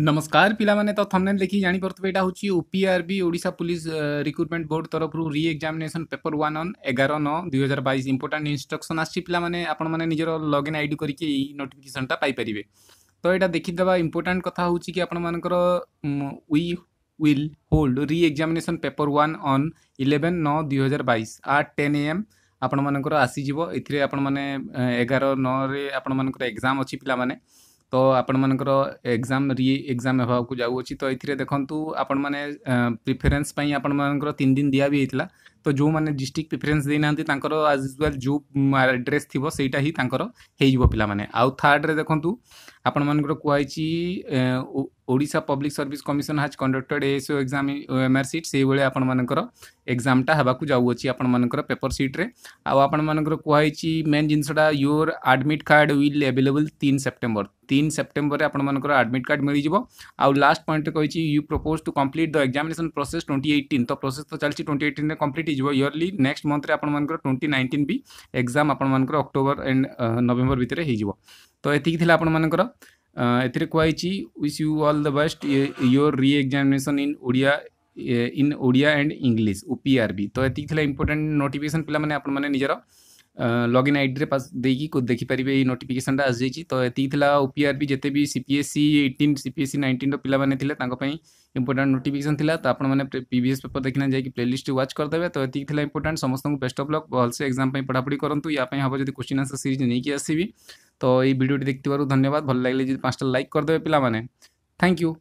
ନମସ୍କାର ପିଲାମାନେ ତ ଥମ୍ନେଲ୍ ଦେଖି ଜାଣିପାରୁଥିବେ ଏଇଟା ହେଉଛି O P R B Odisha police recruitment board ତରଫରୁ reexamination paper one on ଏଗାର ନଅ ଦୁଇ ହଜାର ବାଇଶ ଇମ୍ପୋର୍ଟାଣ୍ଟ ଇନଷ୍ଟ୍ରକ୍ସନ୍ ଆସିଛି ପିଲାମାନେ ଆପଣମାନେ ନିଜର ଲଗ୍ଇନ୍ ଆଇ ଡ଼ି କରିକି ଏଇ ନୋଟିଫିକେସନ୍ଟା ପାଇପାରିବେ ତ ଏଇଟା ଦେଖିଦେବା ଇମ୍ପୋର୍ଟାଣ୍ଟ କଥା ହେଉଛି କି ଆପଣମାନଙ୍କର we will hold reexamination paper one on eleven ନଅ ଦୁଇ ହଜାର ବାଇଶ ଆଟ୍ ଟେନ୍ ଏ ଏମ୍ ଆପଣମାନଙ୍କର ଆସିଯିବ ଏଥିରେ ଆପଣମାନେ ଏଗାର ନଅରେ ଆପଣମାନଙ୍କର ଏକ୍ଜାମ୍ ଅଛି ପିଲାମାନେ तो आपण मान एग्जाम रि एग्जाम होगा जाऊँ तो ये देखूँ आपण मैंने प्रिफरेन्स आपण मानक दिया भी होता है ତ ଯେଉଁମାନେ ଡିଷ୍ଟ୍ରିକ୍ଟ ପ୍ରିଫରେନ୍ସ ଦେଇନାହାନ୍ତି ତାଙ୍କର ଆଜ୍ ୟୁଜୁଆଲ୍ ଯେଉଁ ଆଡ୍ରେସ୍ ଥିବ ସେଇଟା ହିଁ ତାଙ୍କର ହେଇଯିବ ପିଲାମାନେ ଆଉ ଥାର୍ଡ଼ରେ ଦେଖନ୍ତୁ ଆପଣମାନଙ୍କର କୁହାଯାଇଛି Odisha public service commission has conducted ASO exam MR sheet ସେଇଭଳି ଆପଣମାନଙ୍କର ଏକ୍ଜାମ୍ଟା ହେବାକୁ ଯାଉଅଛି ଆପଣମାନଙ୍କର ପେପର୍ ସିଟ୍ରେ ଆଉ ଆପଣମାନଙ୍କର କୁହାଯାଇଛି ମେନ୍ ଜିନିଷଟା your admit card will available ତିନି ସେପ୍ଟେମ୍ବର ତିନି ସେପ୍ଟେମ୍ବରରେ ଆପଣମାନଙ୍କର ଆଡ଼ମିଟ୍ କାର୍ଡ଼ ମିଳିଯିବ ଆଉ ଲାଷ୍ଟ ପଏଣ୍ଟରେ କହିଛି you propose to complete the examination process twenty eighteen ତ ପ୍ରୋସେସ୍ ତ ଚାଲିଛି ଟ୍ୱେଣ୍ଟି ଏଇଟିନ୍ରେ କମ୍ପ୍ଲିଟ୍ ᱡᱚᱣᱟ ᱭᱟᱨᱞᱤ ᱱᱮᱠᱥᱴ ᱢᱚᱱᱛᱨᱮ ᱟᱯᱚᱱ ᱢᱟᱱᱠᱚ 2019 ᱵᱤ ᱮᱜᱡᱟᱢ ᱟᱯᱚᱱ ᱢᱟᱱᱠᱚ ᱚᱠᱴᱚᱵᱚᱨ ᱮᱱᱰ ᱱᱚᱵᱮᱢᱵᱚᱨ ᱵᱤᱛᱤᱨᱮ ᱦᱮᱡ ᱡᱤᱵᱚ ᱛᱚ ᱮᱛᱮ ᱠᱤ ᱛᱷᱤᱞᱟ ᱟᱯᱚᱱ ᱢᱟᱱᱠᱚ ᱮᱛᱮᱨᱮ ᱠᱚᱭᱟᱤᱪᱤ wish you all the best your reexamination in Odia in Odia and English ᱩᱯᱤᱨᱵᱤ ᱛᱚ ᱮᱛᱮ ᱠᱤ ᱛᱷᱤᱞᱟ ᱤᱢᱯᱚᱴᱮᱱᱴ ᱱᱚᱴᱤᱯᱤᱠᱮᱥᱚᱱ ᱯᱞᱟ ᱢᱟᱱ लग इन आईडी पास देखिए ये देखिपारे नोटिफिकेसन आज तो यहाँ ओपीआर भी जिते भी सीपीएससी एट्टन सीपीएससी नाइंटन रिलाने थे इंपोर्टां नोटिकेसन था तो आपने पीवीएस पेपर देखना जाए प्ले लिस्ट व्वाच करदे तो ये थी इंपोर्टां समस्त बेस्ट अफ लक से एक्जाम पढ़ापढ़ी करूँ या हम जो क्वेश्चन आंसर सीरीज नहीं आसवि तो यही भिडियो देखिए धन्यवाद भले लगे जी पाँचा लाइक करदे पे थैंक यू